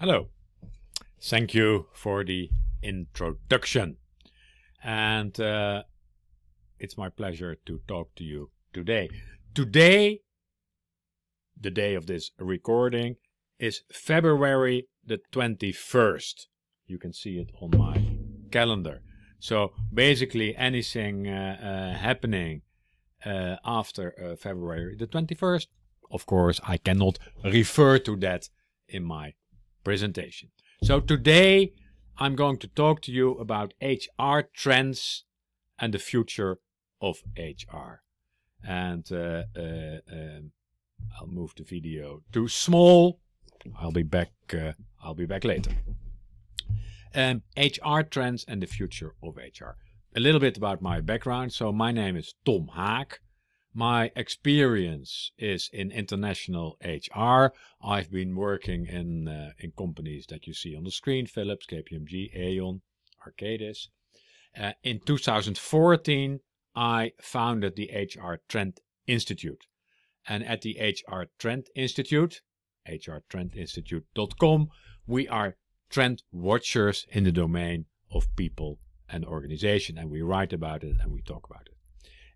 Hello. Thank you for the introduction. And uh, it's my pleasure to talk to you today. Today, the day of this recording, is February the 21st. You can see it on my calendar. So basically anything uh, uh, happening uh, after uh, February the 21st, of course, I cannot refer to that in my presentation. So today I'm going to talk to you about HR trends and the future of HR. And uh, uh, um, I'll move the video to small. I'll be back. Uh, I'll be back later. Um, HR trends and the future of HR. A little bit about my background. So my name is Tom Haak my experience is in international HR. I've been working in uh, in companies that you see on the screen: Philips, KPMG, Aon, Arcadis. Uh, in 2014, I founded the HR Trend Institute, and at the HR Trend Institute, hrtrendinstitute.com, we are trend watchers in the domain of people and organization, and we write about it and we talk about it.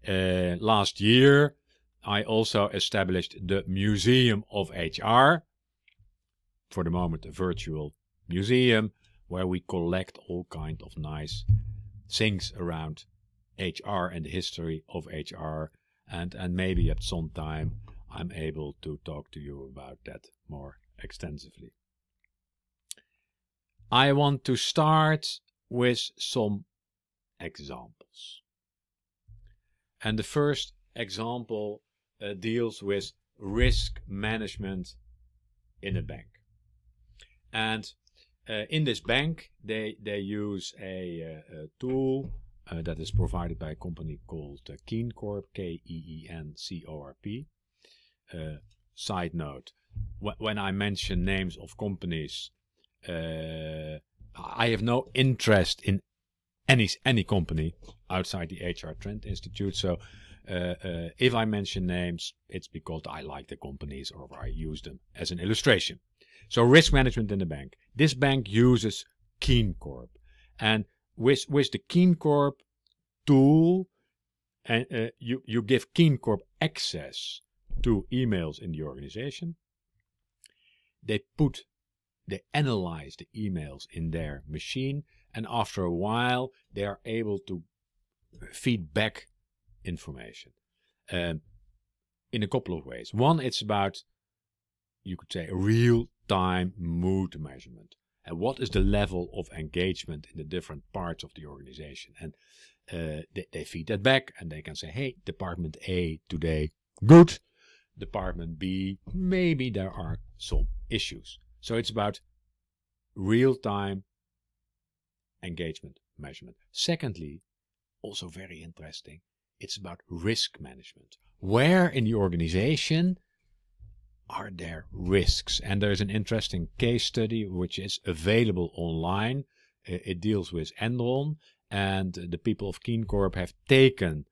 Uh, last year, I also established the Museum of HR, for the moment a virtual museum, where we collect all kind of nice things around HR and the history of HR. And, and maybe at some time I'm able to talk to you about that more extensively. I want to start with some examples. And the first example uh, deals with risk management in a bank. And uh, in this bank, they, they use a, uh, a tool uh, that is provided by a company called uh, KeenCorp, K-E-E-N-C-O-R-P. Uh, side note, wh when I mention names of companies, uh, I have no interest in any any company outside the HR Trend Institute. So uh, uh, if I mention names, it's because I like the companies or I use them as an illustration. So risk management in the bank. This bank uses Keen Corp, and with with the Keen Corp tool, and uh, uh, you you give Keen Corp access to emails in the organization. They put they analyze the emails in their machine and after a while, they are able to feed back information um, in a couple of ways. One, it's about, you could say, real time mood measurement. And what is the level of engagement in the different parts of the organization? And uh, they, they feed that back and they can say, hey, Department A today, good. Department B, maybe there are some issues. So it's about real time engagement measurement. Secondly, also very interesting, it's about risk management. Where in the organization are there risks? And there's an interesting case study which is available online. It deals with Enron, and the people of Keen Corp have taken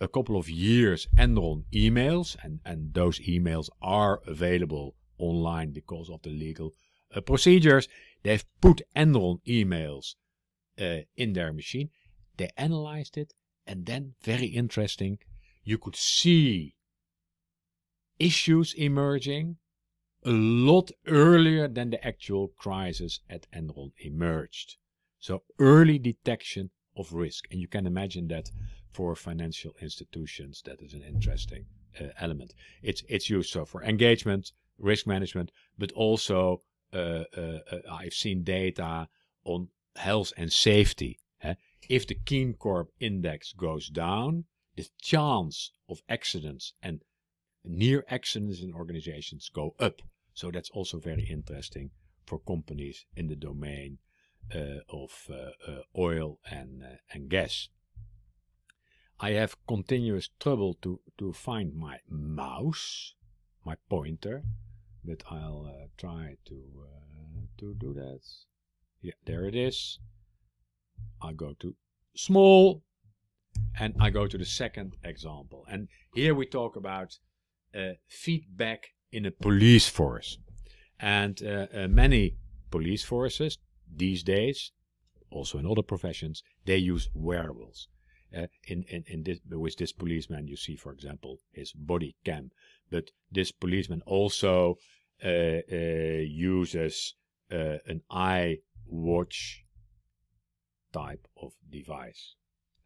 a couple of years Enron emails, and, and those emails are available online because of the legal uh, procedures. They've put Enron emails uh, in their machine. They analyzed it, and then, very interesting, you could see issues emerging a lot earlier than the actual crisis at Enron emerged. So early detection of risk. And you can imagine that for financial institutions, that is an interesting uh, element. It's, it's used so for engagement, risk management, but also uh, uh, I've seen data on health and safety. If the Keen Corp index goes down, the chance of accidents and near accidents in organizations go up. So that's also very interesting for companies in the domain uh, of uh, uh, oil and uh, and gas. I have continuous trouble to to find my mouse, my pointer, but I'll uh, try to uh, to do that. Yeah, there it is. I go to small and I go to the second example. And here we talk about uh, feedback in a police force. And uh, uh, many police forces these days, also in other professions, they use wearables. Uh, in, in, in this, with this policeman, you see, for example, his body cam. But this policeman also uh, uh, uses an eye watch type of device.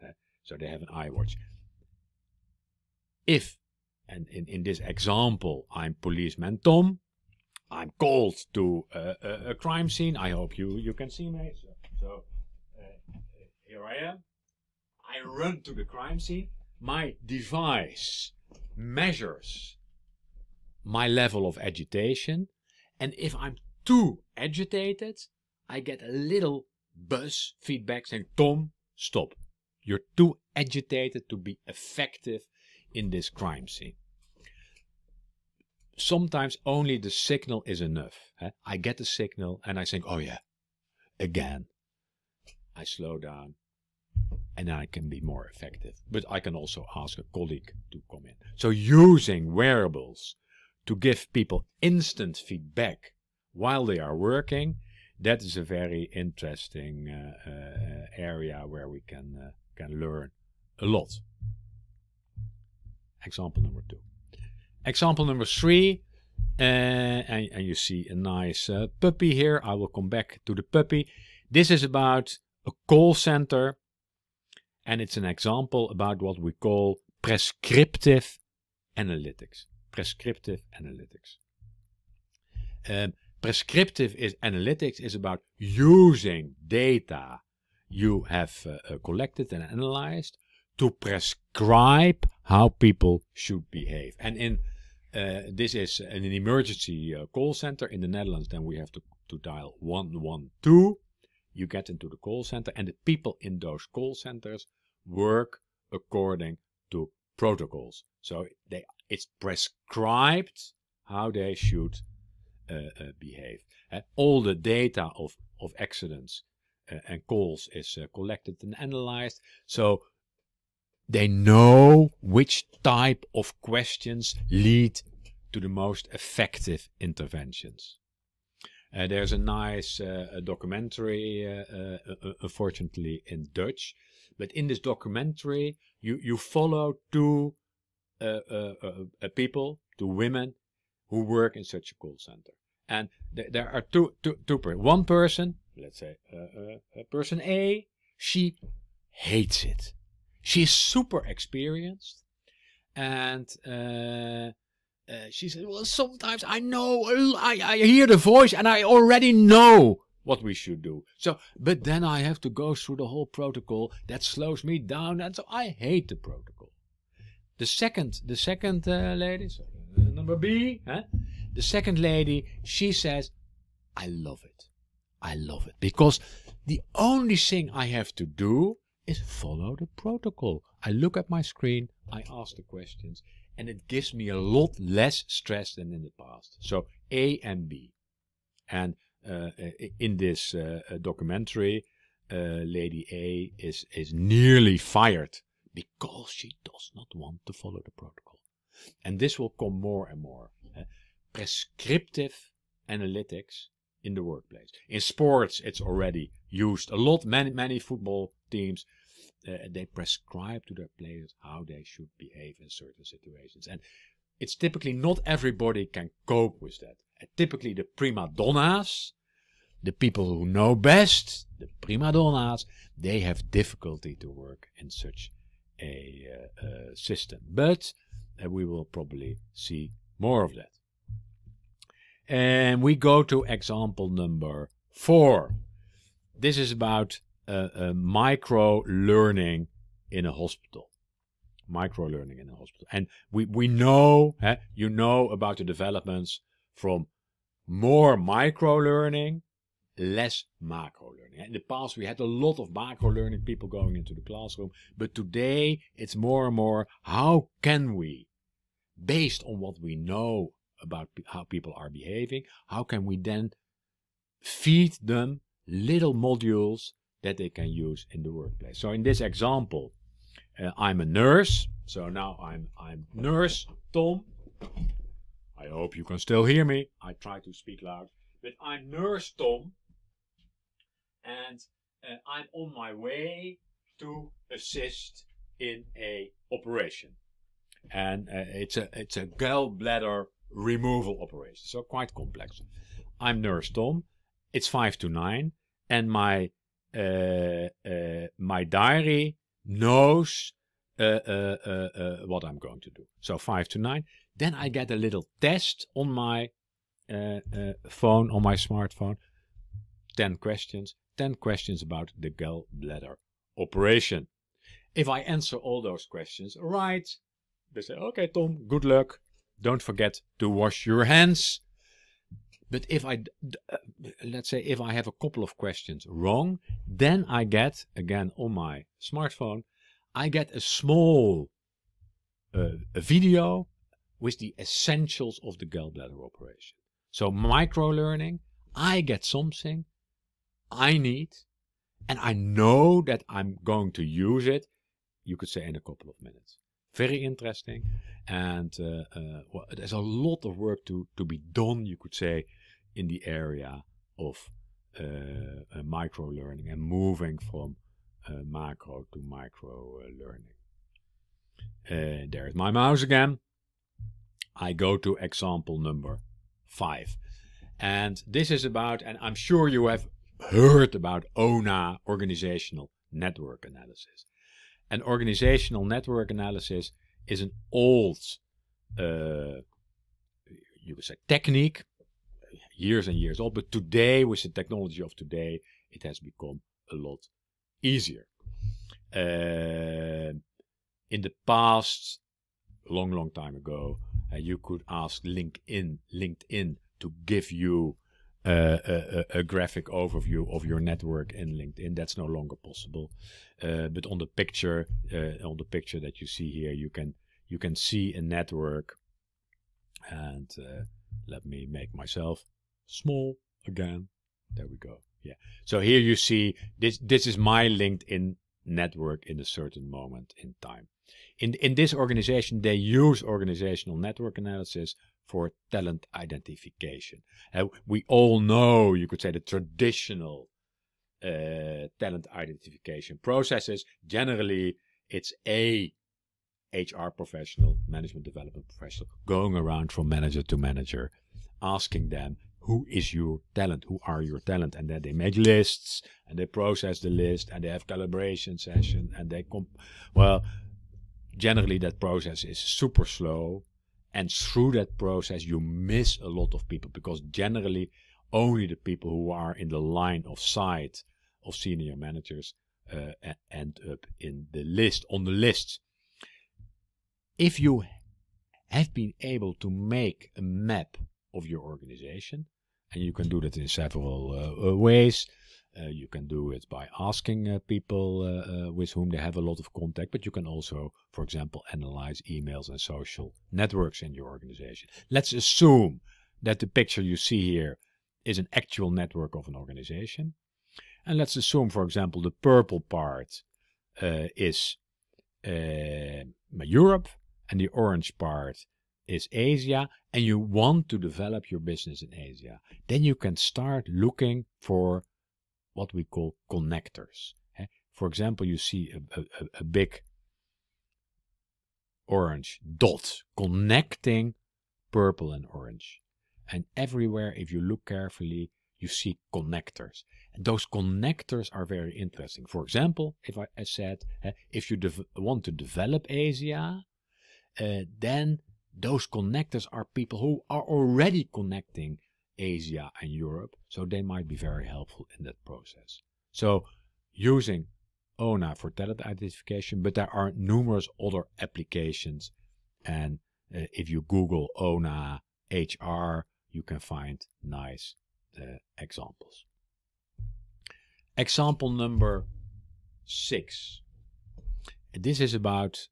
Uh, so they have an iWatch. If, and in, in this example, I'm policeman Tom, I'm called to a, a, crime scene. I hope you, you can see me. So, so uh, here I am. I run to the crime scene. My device measures my level of agitation. And if I'm too agitated, I get a little buzz feedback saying, Tom, stop. You're too agitated to be effective in this crime scene. Sometimes only the signal is enough. I get the signal and I think, oh yeah, again. I slow down and I can be more effective. But I can also ask a colleague to come in. So using wearables to give people instant feedback while they are working that is a very interesting uh, uh, area where we can uh, can learn a lot. Example number two. Example number three. Uh, and, and, you see a nice uh, puppy here. I will come back to the puppy. This is about a call center. And it's an example about what we call prescriptive analytics. Prescriptive analytics. Um, prescriptive is analytics is about using data you have uh, uh, collected and analyzed to prescribe how people should behave. And in uh, this is an emergency uh, call center in the Netherlands. Then we have to, to dial 112. You get into the call center and the people in those call centers work according to protocols. So they, it's prescribed how they should Eh, eh, behave. Eh, all the data of, of accidents and calls is collected and analyzed. So they know which type of questions lead to the most effective interventions. Uh, there's a nice uh, documentary, uh, unfortunately in Dutch, but in this documentary you, you follow two people, two women who work in such a call center. And th there are two, two, two per one person, let's say uh, uh, person A, she hates it. She is super experienced, and uh, uh, she says, "Well, sometimes I know, I, I hear the voice, and I already know what we should do. So, but then I have to go through the whole protocol. That slows me down, and so I hate the protocol." The second, the second uh, lady, uh, number B. Huh? The second lady, she says, I love it. I love it. Because the only thing I have to do is follow the protocol. I look at my screen, I ask the questions, and it gives me a lot less stress than in the past. So A and B. And uh, in this uh, uh, documentary, uh, Lady A is, is nearly fired because she does not want to follow the protocol. And this will come more and more. Uh, prescriptive analytics in the workplace. In sports, it's already used a lot. Many, many football teams, uh, they prescribe to their players how they should behave in certain situations. And it's typically not everybody can cope with that. Uh, typically the prima donnas, the people who know best, the prima donnas, they have difficulty to work in such a uh, system. But and we will probably see more of that. And we go to example number four. This is about uh, uh, micro learning in a hospital. Micro learning in a hospital. And we, we know, eh, you know about the developments from more micro learning less macro learning. In the past, we had a lot of macro learning, people going into the classroom, but today it's more and more how can we, based on what we know about how people are behaving, how can we then feed them little modules that they can use in the workplace. So in this example, uh, I'm a nurse. So now I'm I'm nurse Tom. I hope you can still hear me. I try to speak loud, but I'm nurse Tom and uh, I'm on my way to assist in a operation. And uh, it's a it's a gallbladder removal operation, so quite complex. I'm Nurse Tom. It's five to nine, and my uh, uh my diary knows uh, uh, what I'm going to do. So five to nine. Then I get a little test on my phone, on my smartphone. Ten questions 10 questions about the gallbladder operation. If I answer all those questions right, they say, okay, Tom, good luck. Don't forget to wash your hands. But if I, uh, let's say, if I have a couple of questions wrong, then I get, again, on my smartphone, I get a small uh, a video with the essentials of the gallbladder operation. So micro learning, I get something I need, and I know that I'm going to use it, you could say in a couple of minutes. Very interesting. And uh, uh, well, there's a lot of work to, to be done, you could say, in the area of uh, uh micro learning and moving from uh, macro to micro uh, learning. there's my mouse again. I go to example number five. And this is about, and I'm sure you have heard about ONA, Organizational Network Analysis. And organizational network analysis is an old, uh, you could say, technique, years and years old. But today, with the technology of today, it has become a lot easier. Uh, in the past, long, long time ago, uh, you could ask LinkedIn, LinkedIn to give you a, a, graphic overview of your network in LinkedIn. That's no longer possible. Uh, but on the picture, uh, on the picture that you see here, you can you can see a network. And uh, let me make myself small again. There we go. Yeah. So here you see this. This is my LinkedIn network in a certain moment in time. In, in this organization, they use organizational network analysis for talent identification. we all know, you could say, the traditional uh, talent identification processes. Generally, it's a HR professional, management development professional, going around from manager to manager, asking them, who is your talent? Who are your talent? And then they make lists and they process the list and they have calibration session and they come. Well, generally that process is super slow and through that process you miss a lot of people because generally only the people who are in the line of sight of senior managers uh, end up in the list on the list if you have been able to make a map of your organization and you can do that in several uh, ways uh, you can do it by asking uh, people uh, with whom they have a lot of contact, but you can also, for example, analyze emails and social networks in your organization. Let's assume that the picture you see here is an actual network of an organization. And let's assume, for example, the purple part uh, is uh, Europe and the orange part is Asia, and you want to develop your business in Asia. Then you can start looking for what we call connectors. For example, you see a, a, a big orange dot connecting purple and orange. And everywhere, if you look carefully, you see connectors. And those connectors are very interesting. For example, if I, I said, uh, if you want to develop Asia, uh, then those connectors are people who are already connecting Asia and Europe. So they might be very helpful in that process. So using ONA for talent identification, but there are numerous other applications. And uh, if you Google ONA HR, you can find nice uh, examples. Example number six. This is about,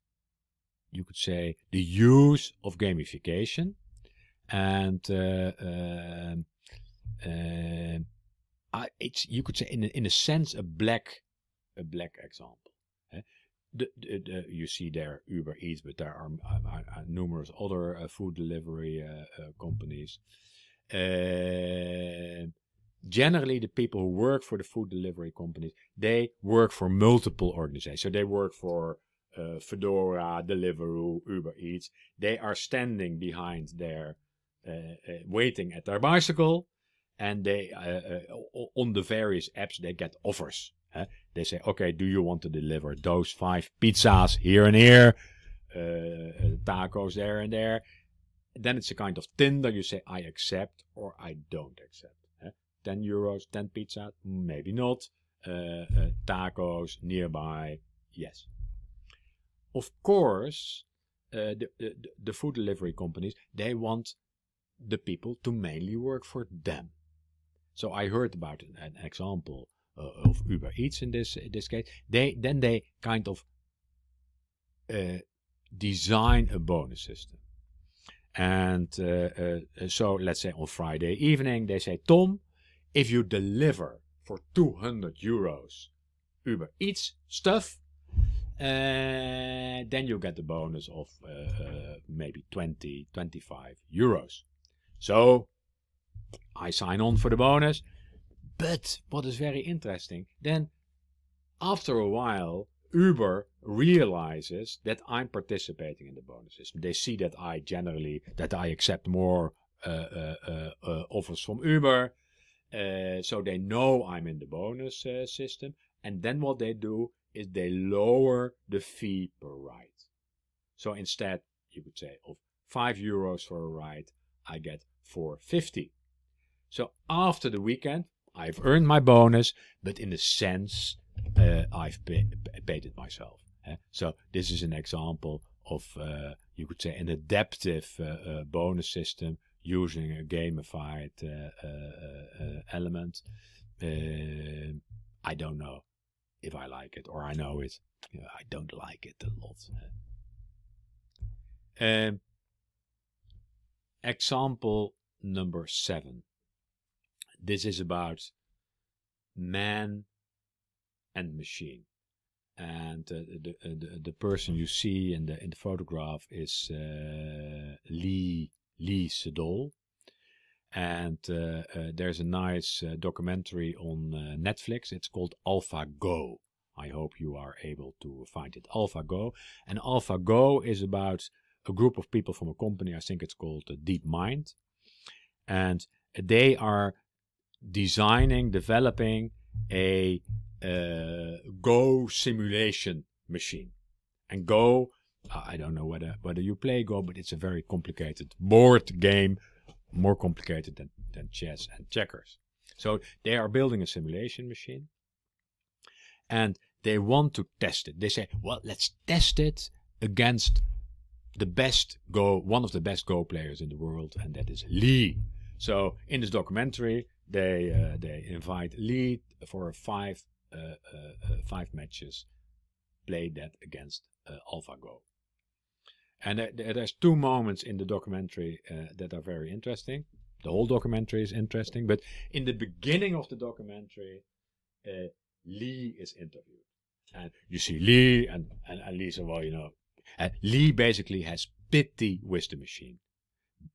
you could say, the use of gamification and uh, um, um, I, it's you could say in a, in a sense a black a black example. Eh? The, the, the, you see there Uber Eats, but there are, are, uh, are uh, numerous other uh, food delivery uh, uh, companies. generally, the people who work for the food delivery companies, they work for multiple organizations. So they work for Fedora, Deliveroo, Uber Eats. They are standing behind their uh, uh, waiting at their bicycle, and they uh, on the various apps they get offers. they say, okay, do you want to deliver those five pizzas here and here, tacos there and there? Then it's a kind of Tinder. You say, I accept or I don't accept. 10 euros, 10 pizza, maybe not. Uh, uh, tacos nearby, yes. Of course, uh, the, the, the, food delivery companies, they want the people to mainly work for them. So I heard about an example uh, of Uber Eats in this in this case. They then they kind of uh, design a bonus system, and uh, uh so let's say on Friday evening they say, Tom, if you deliver for 200 euros Uber Eats stuff, uh, then you get the bonus of uh, uh, maybe 20, 25 euros. So I sign on for the bonus. But what is very interesting, then after a while, Uber realizes that I'm participating in the bonuses. They see that I generally, that I accept more uh, uh, uh, uh offers from Uber. Uh, so they know I'm in the bonus uh, system. And then what they do is they lower the fee per ride. So instead, you could say of 5 euros for a ride, I get 450. So after the weekend, I've earned my bonus, but in a sense, uh, I've pay, paid it myself. Eh? So this is an example of, uh, you could say, an adaptive uh, uh bonus system using a gamified uh, uh, element. I don't know if I like it or I know it. You know, I don't like it a lot. Eh? Um, Example number seven. This is about man and machine. And uh, the, uh, the, the person you see in the in the photograph is uh, Lee Lee Sedol, and uh, uh there's a nice uh, documentary on Netflix. It's called AlphaGo. I hope you are able to find it. AlphaGo, and AlphaGo is about a group of people from a company. I think it's called uh, DeepMind, and they are designing, developing a uh, Go simulation machine. And Go, I don't know whether whether you play Go, but it's a very complicated board game, more complicated than than chess and checkers. So they are building a simulation machine, and they want to test it. They say, well, let's test it against the best Go, one of the best Go players in the world, and that is Lee. So in this documentary, they uh, they invite Lee for five uh, uh, uh, five matches, play that against uh, AlphaGo. And th- there's two moments in the documentary uh, that are very interesting. The whole documentary is interesting, but in the beginning of the documentary, Lee is interviewed, and you see Lee, and and, and Lee says, "Well, you know, and Lee basically has pity with the machine.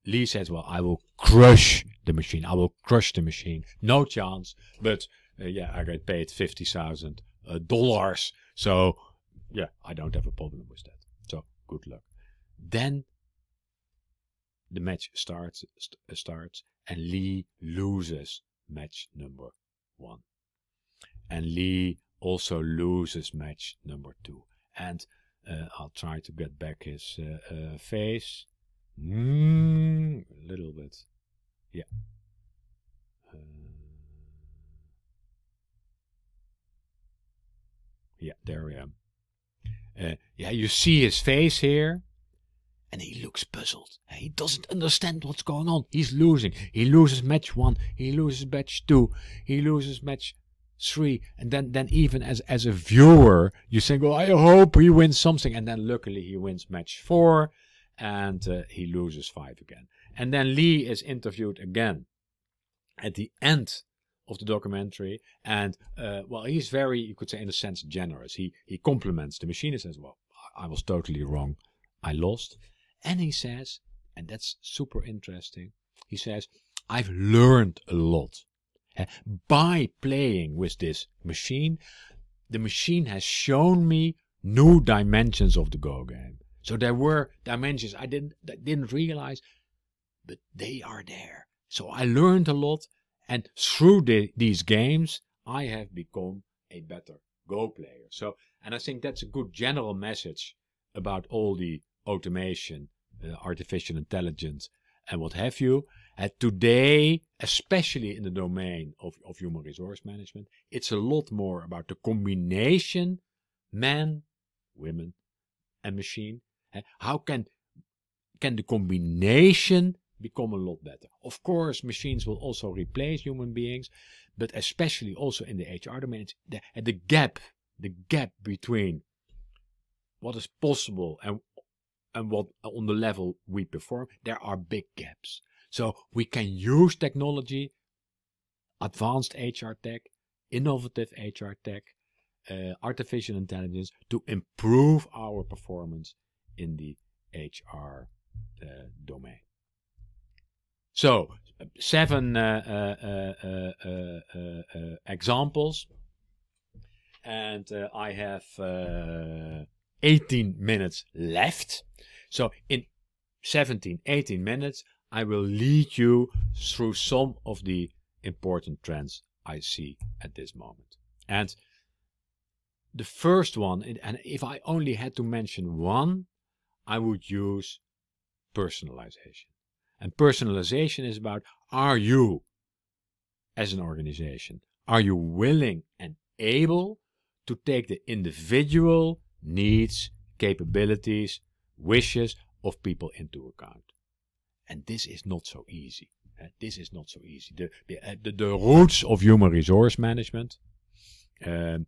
Lee says, well, I will crush the machine. I will crush the machine. No chance. But uh, yeah, I get paid 50,000 uh, dollars. So yeah, I don't have a problem with that. So good luck. Then the match starts, st uh, starts and Lee loses match number one. And Lee also loses match number two. And uh, I'll try to get back his uh, uh, face. Mm, a little bit. Yeah. yeah, there we are. Uh, yeah, you see his face here. And he looks puzzled. He doesn't understand what's going on. He's losing. He loses match one. He loses match two. He loses match three, and then then even as as a viewer, you think, "Well, I hope he wins something," and then luckily he wins match four, and uh, he loses five again. And then Lee is interviewed again at the end of the documentary, and uh, well, he's very, you could say, in a sense, generous. He he compliments the machine and says, "Well, I was totally wrong, I lost," and he says, and that's super interesting. He says, "I've learned a lot." Eh, by playing with this machine, the machine has shown me new dimensions of the Go game. So there were dimensions I didn't didn't realize, but they are there. So I learned a lot, and through the, these games, I have become a better Go player. So, and I think that's a good general message about all the automation, uh, artificial intelligence, and what have you. And uh, today, especially in the domain of, of human resource management, it's a lot more about the combination man, women, and machine. Uh, how can can the combination become a lot better? Of course, machines will also replace human beings, but especially also in the HR domain, the, uh, the gap, the gap between what is possible and and what on the level we perform, there are big gaps. So we can use technology, advanced HR tech, innovative HR tech, uh, artificial intelligence to improve our performance in the HR uh, domain. So, seven uh, uh, uh, uh examples. And I have 18 minutes left. So, in 17, 18 minutes, I will lead you through some of the important trends I see at this moment. And the first one, and if I only had to mention one, I would use personalization. And personalization is about are you, as an organization, are you willing and able to take the individual needs, capabilities, wishes of people into account? And this is not so easy. Uh, this is not so easy. The, the, eh, the, the roots of human resource management um,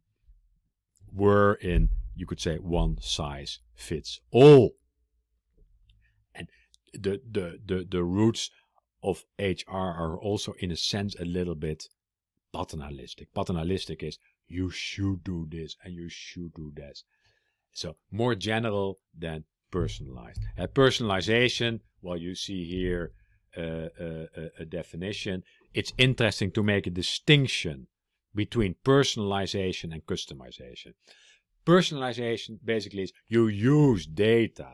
were in, you could say, one size fits all. And the, the, the, the roots of HR are also, in a sense, a little bit paternalistic. Paternalistic is you should do this and you should do that. So more general than personalized. Uh, personalization, well, you see here uh, a, uh, uh, a definition. It's interesting to make a distinction between personalization and customization. Personalization basically is you use data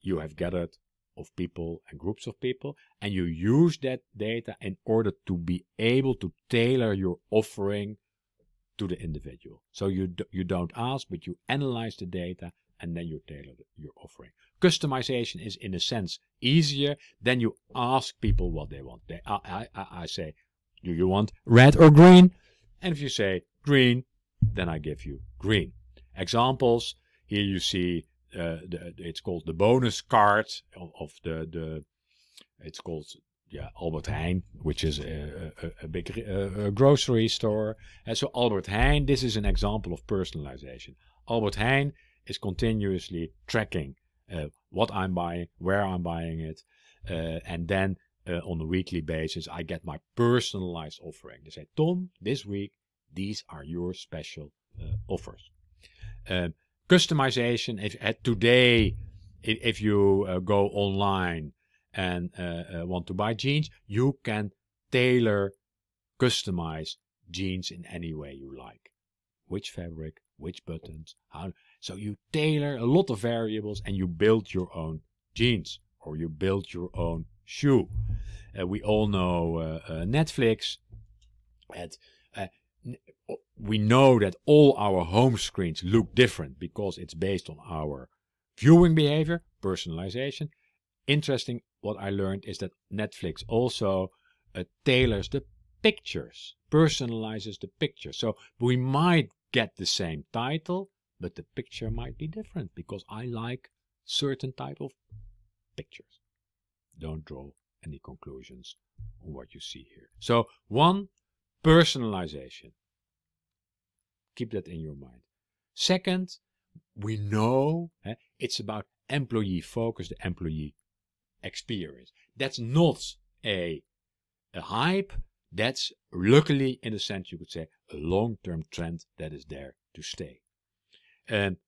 you have gathered of people and groups of people, and you use that data in order to be able to tailor your offering to the individual. So you do, you don't ask, but you analyze the data and then you tailor your offering. Customization is, in a sense, easier than you ask people what they want. They, I, I, I say, do you want red or green? And if you say green, then I give you green. Examples here you see uh, the, it's called the bonus card of, of, the the it's called yeah Albert Heijn, which is a, a, a big uh, grocery store. And so Albert Heijn, this is an example of personalization. Albert Heijn is continuously tracking uh, what I'm buying, where I'm buying it, uh, and then uh, on a weekly basis, I get my personalized offering. They say, Tom, this week, these are your special uh, offers. Um, customization, if at uh, today, if, if you uh, go online and want to buy jeans, you can tailor, customize jeans in any way you like. Which fabric, which buttons, how so you tailor a lot of variables and you build your own jeans or you build your own shoe. Uh, we all know uh, uh, Netflix. At, uh, we know that all our home screens look different because it's based on our viewing behavior, personalization. Interesting, what I learned is that Netflix also uh, tailors the pictures, personalizes the pictures. So we might get the same title, but the picture might be different because I like certain type of pictures. Don't draw any conclusions on what you see here. So one, personalization. Keep that in your mind. Second, we know eh, it's about employee focus, the employee experience. That's not a, a hype. That's luckily, in a sense, you could say, a long-term trend that is there to stay. And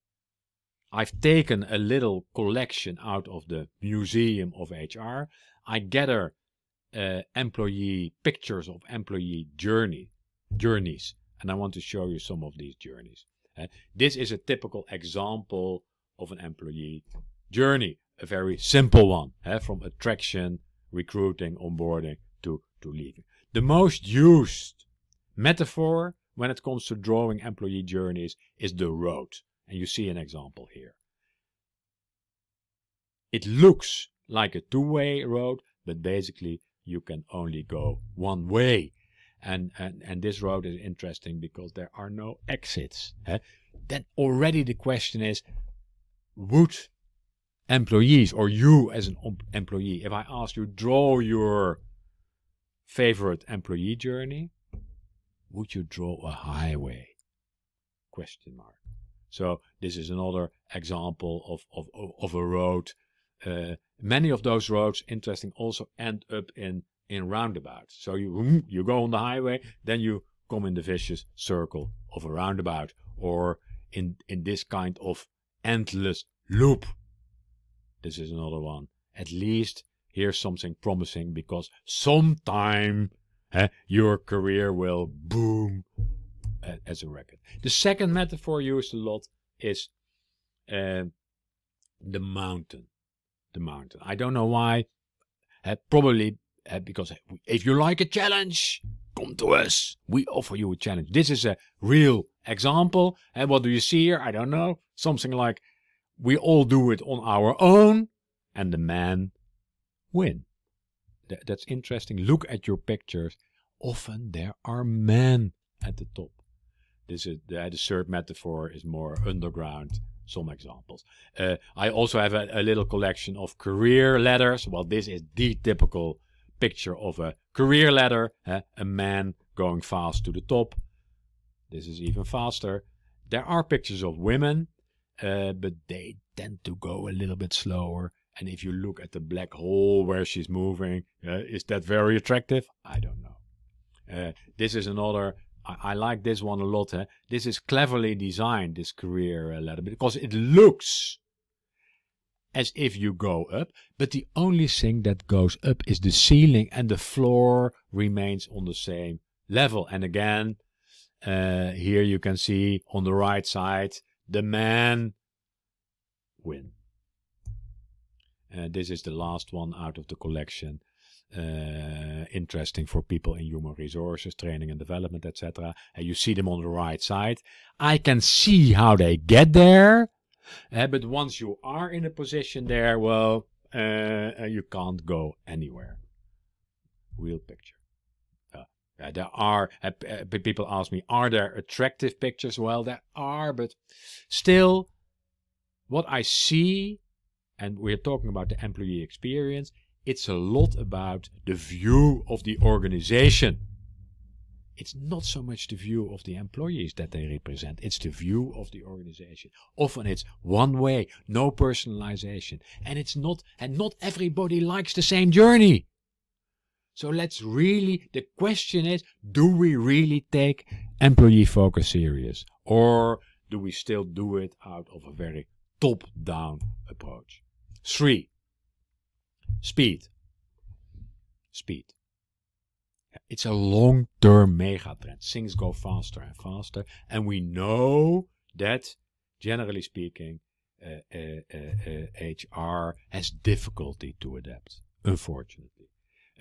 I've taken a little collection out of the Museum of HR. I gather uh, employee pictures of employee journey journeys, and I want to show you some of these journeys. Uh, this is a typical example of an employee journey, a very simple one, uh, from attraction, recruiting, onboarding to to leaving. The most used metaphor when it comes to drawing employee journeys is the road and you see an example here. It looks like a two-way road, but basically you can only go one way. And, and, and this road is interesting because there are no exits. Eh? Then already the question is, would employees or you as an employee, if I asked you, draw your favorite employee journey, would you draw a highway? Question mark. So this is another example of, of, of a road. Uh, many of those roads, interesting, also end up in, in roundabouts. So you, hmm, you go on the highway, then you come in the vicious circle of a roundabout or in, in this kind of endless loop. This is another one. At least here's something promising because sometime eh, your career will boom as a record. The second metaphor used a lot is uh, the mountain. The mountain. I don't know why. Uh, probably uh, because if you like a challenge, come to us. We offer you a challenge. This is a real example. And what do you see here? I don't know. Something like, we all do it on our own, and the men win. Th that's interesting. Look at your pictures. Often there are men at the top. This is the absurd metaphor is more underground. Some examples. Uh, I also have a, a, little collection of career letters. Well, this is the typical picture of a career letter: Uh, a man going fast to the top. This is even faster. There are pictures of women, uh, but they tend to go a little bit slower. And if you look at the black hole where she's moving, uh, is that very attractive? I don't know. Uh, this is another I, like this one a lot. Eh? This is cleverly designed, this career little uh, ladder, because it looks as if you go up, but the only thing that goes up is the ceiling and the floor remains on the same level. And again, uh, here you can see on the right side, the man win. Uh, this is the last one out of the collection uh, interesting for people in human resources, training and development, etc. And you see them on the right side. I can see how they get there. Uh, but once you are in a position there, well, uh, you can't go anywhere. Real picture. Uh, there are uh, uh people ask me, are there attractive pictures? Well, there are, but still, what I see, and we're talking about the employee experience, it's a lot about the view of the organization. It's not so much the view of the employees that they represent, it's the view of the organization. Often it's one way, no personalization. And it's not and not everybody likes the same journey. So let's really the question is do we really take employee focus serious or do we still do it out of a very top down approach? Three, Speed. Speed. It's a long-term megatrend. Things go faster and faster. And we know that, generally speaking, uh, uh, uh, HR uh, has difficulty to adapt, unfortunately.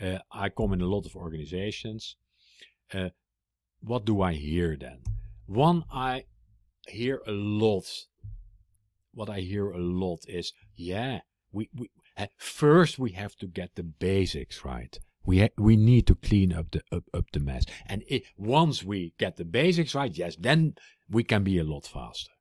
Uh, I come in a lot of organizations. Uh, what do I hear then? One, I hear a lot. What I hear a lot is, yeah, we, we, first we have to get the basics right. We ha- we need to clean up the up, up the mess, and it, once we get the basics right, yes, then we can be a lot faster.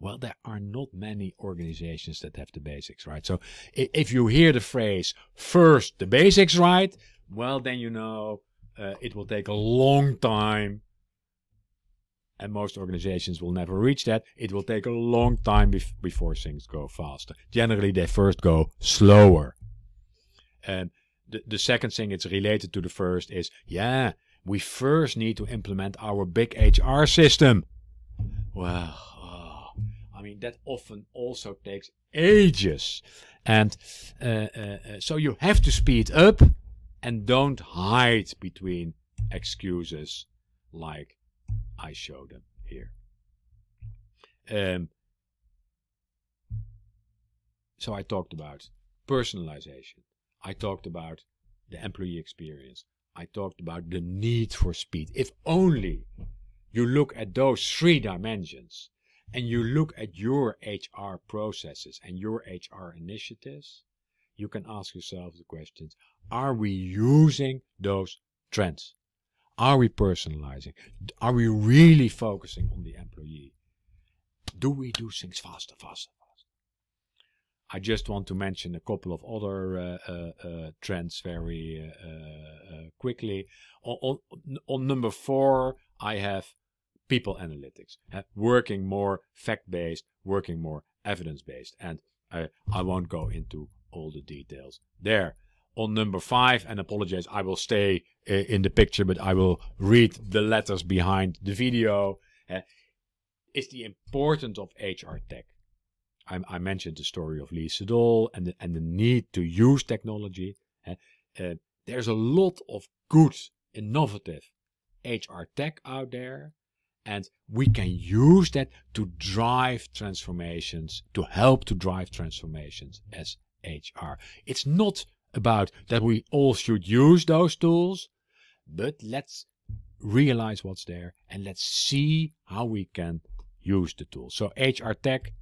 Well, there are not many organizations that have the basics right. So if you hear the phrase first the basics right, well, then you know uh, it will take a long time and most organizations will never reach that. It will take a long time bef before things go faster. Generally, they first go slower. And the, the second thing it's related to the first is, yeah, we first need to implement our big HR system. Well, oh, I mean, that often also takes ages. And uh, uh, uh, so you have to speed up and don't hide between excuses like I show them here. Um, so I talked about personalization. I talked about the employee experience. I talked about the need for speed. If only you look at those three dimensions and you look at your HR processes and your HR initiatives, you can ask yourself the questions, are we using those trends? Are we personalizing? Are we really focusing on the employee? Do we do things faster, faster, faster? I just want to mention a couple of other uh, uh, uh trends very uh, uh, uh, quickly. On, on, on, number four, I have people analytics, working more fact based, working more evidence based. And I, I won't go into all the details there on number five. And apologize, I will stay uh, in the picture, but I will read the letters behind the video. Uh, eh, is the importance of HR tech. I, I mentioned the story of Lee Sedol and the, and the need to use technology. Uh, there's a lot of good, innovative HR tech out there. And we can use that to drive transformations, to help to drive transformations as HR. It's not about that we all should use those tools, but let's realize what's there and let's see how we can use the tool. So HR tech,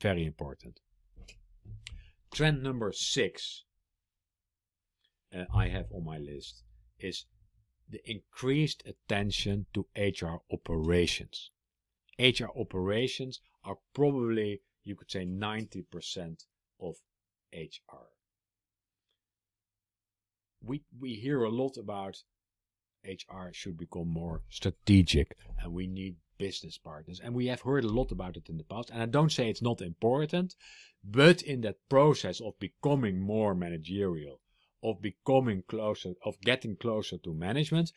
very important. Trend number six uh, I have on my list is the increased attention to HR operations. HR operations are probably, you could say, 90% of HR we we hear a lot about HR should become more strategic and we need business partners. And we have heard a lot about it in the past. And I don't say it's not important, but in that process of becoming more managerial, of becoming closer, of getting closer to management,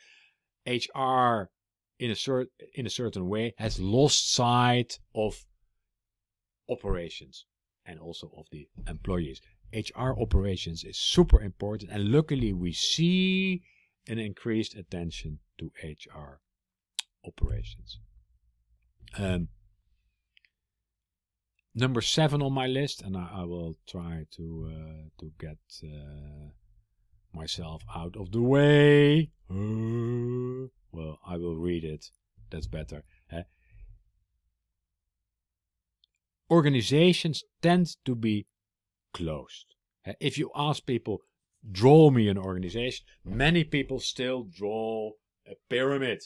HR in a certain in a certain way has lost sight of operations and also of the employees. HR operations is super important, and luckily we see an increased attention to HR operations. Um, number seven on my list, and I, I will try to uh, to get uh, myself out of the way. Uh, well, I will read it. That's better. Organizations tend to be closed. If you ask people, draw me an organization, many people still draw a pyramid.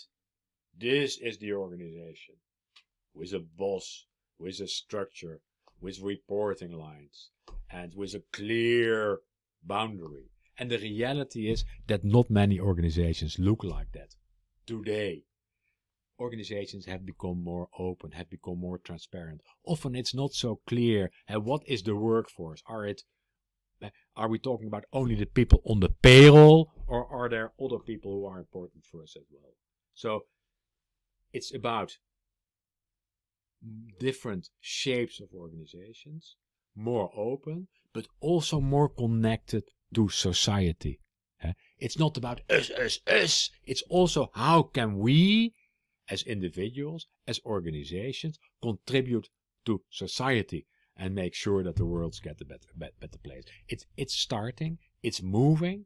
This is the organization with a boss, with a structure, with reporting lines, and with a clear boundary. And the reality is that not many organizations look like that today organizations have become more open, have become more transparent. Often it's not so clear. Uh, what is the workforce? Are it eh, are we talking about only the people on the payroll, or are there other people who are important for us as well? So it's about different shapes of organizations, more open, but also more connected to society. Eh? It's not about us, us, us. It's also how can we as individuals, as organizations, contribute to society and make sure that the world's get a better, better place. It's it's starting, it's moving,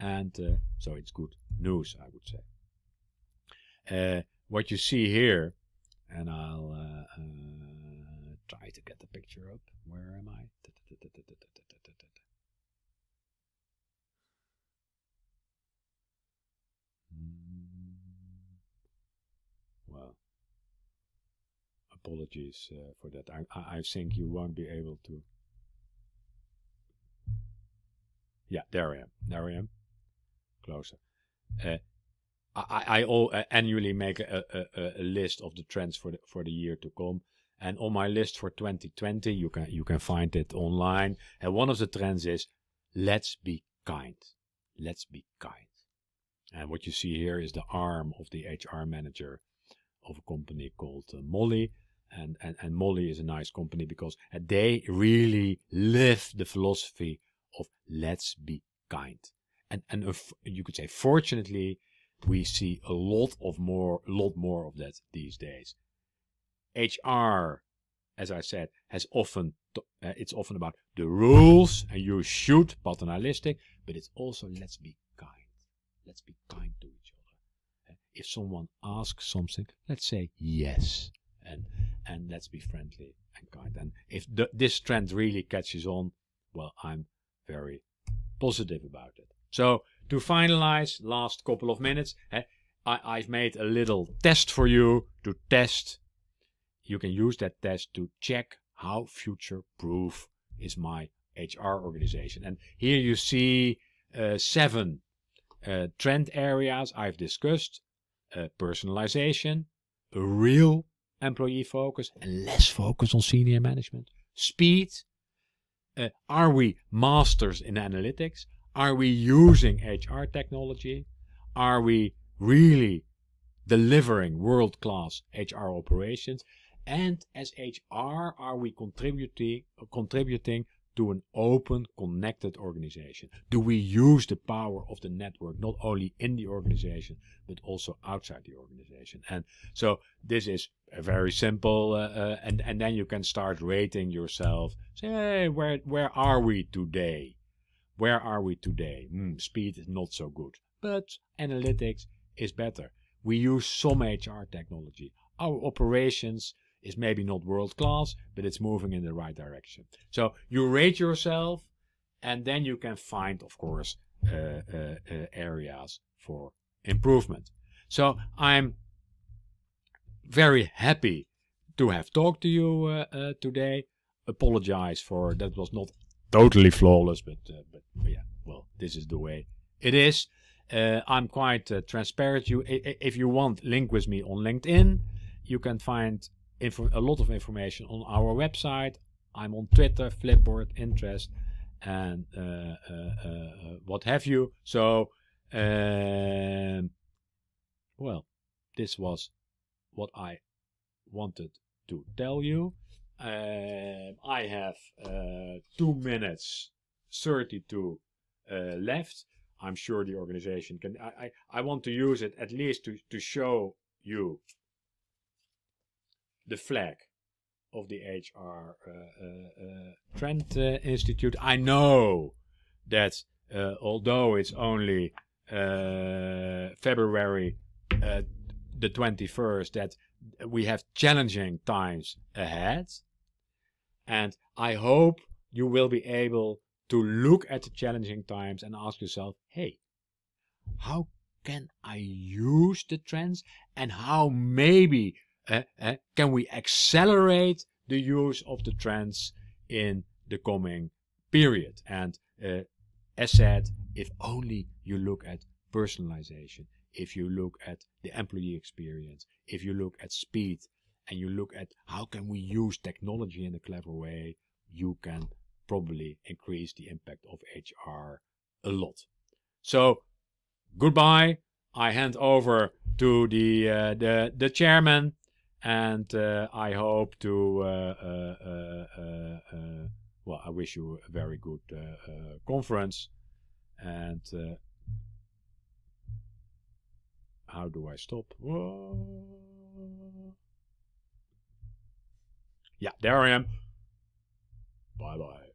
and uh, so it's good news, I would say. Uh, what you see here, and I'll uh, uh try to get the picture up. Where am I? apologies uh, for that. I, I think you won't be able to. Yeah, there I am. There I am. Closer. Uh, I, I, all, uh, annually make a, a, a, list of the trends for the, for the year to come. And on my list for 2020, you can you can find it online. And one of the trends is let's be kind. Let's be kind. And what you see here is the arm of the HR manager of a company called uh, Molly and, and, and Molly is a nice company because they really live the philosophy of let's be kind. And, and you could say, fortunately, we see a lot of more, lot more of that these days. HR, as I said, has often, uh, it's often about the rules and you should paternalistic, but it's also let's be kind. Let's be kind to each other. Uh, if someone asks something, let's say yes and let's be friendly and kind. And if th- this trend really catches on, well, I'm very positive about it. So to finalize, last couple of minutes, eh, I, I've made a little test for you to test. You can use that test to check how future-proof is my HR organization. And here you see uh, seven uh, trend areas I've discussed. Uh, personalization, real employee focus and less focus on senior management. Speed. Uh, are we masters in analytics? Are we using HR technology? Are we really delivering world class HR operations? And as HR, are we contributing, contributing to an open, connected organization? Do we use the power of the network not only in the organization but also outside the organization? And so this is very simple uh, uh, and and then you can start rating yourself say hey, where where are we today where are we today mm, speed is not so good but analytics is better we use some hr technology our operations is maybe not world class but it's moving in the right direction so you rate yourself and then you can find of course uh, uh, uh areas for improvement so i'm very happy to have talked to you uh, uh, today. Apologize for that was not totally flawless, but, uh, but, but yeah, well, this is the way it is. Uh, I'm quite uh, transparent. You, if you want, link with me on LinkedIn. You can find a lot of information on our website. I'm on Twitter, Flipboard, Interest, and uh, what have you. So, um, well, this was what I wanted to tell you. Um, I have uh, 2 minutes 32 uh, left. I'm sure the organization can. I, I, I want to use it at least to, to show you the flag of the HR uh, uh, uh Trend uh, Institute. I know that although it's only February the 21st that we have challenging times ahead. And I hope you will be able to look at the challenging times and ask yourself, hey, how can I use the trends and how maybe uh, uh, can we accelerate the use of the trends in the coming period? And uh, as said, if only you look at personalization, if you look at the employee experience, if you look at speed, and you look at how can we use technology in a clever way, you can probably increase the impact of HR a lot. So goodbye. I hand over to the uh, the, the chairman, and uh, I hope to uh, uh, uh, uh well, I wish you a very good conference, and. How do I stop? Uh, yeah, there I am. Bye bye.